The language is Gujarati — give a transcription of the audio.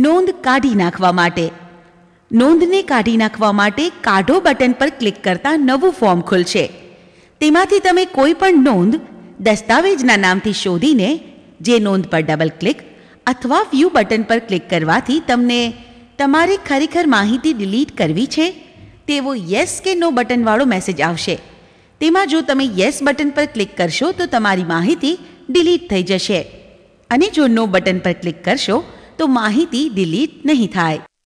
નોંધ કાઢી નાખવા માટે નોંધને કાઢી નાખવા માટે કાઢો બટન પર ક્લિક કરતાં નવું ફોર્મ ખુલશે તેમાંથી તમે કોઈ પણ નોંધ દસ્તાવેજના નામથી શોધીને જે નોંધ પર ડબલ ક્લિક અથવા વ્યૂ બટન પર ક્લિક કરવાથી તમને તમારે ખરેખર માહિતી ડિલીટ કરવી છે તેવો યસ કે નો બટનવાળો મેસેજ આવશે તેમાં જો તમે યસ બટન પર ક્લિક કરશો તો તમારી માહિતી ડિલીટ થઈ જશે અને જો નો બટન પર ક્લિક કરશો तो महिती डीलीट नहीं थाय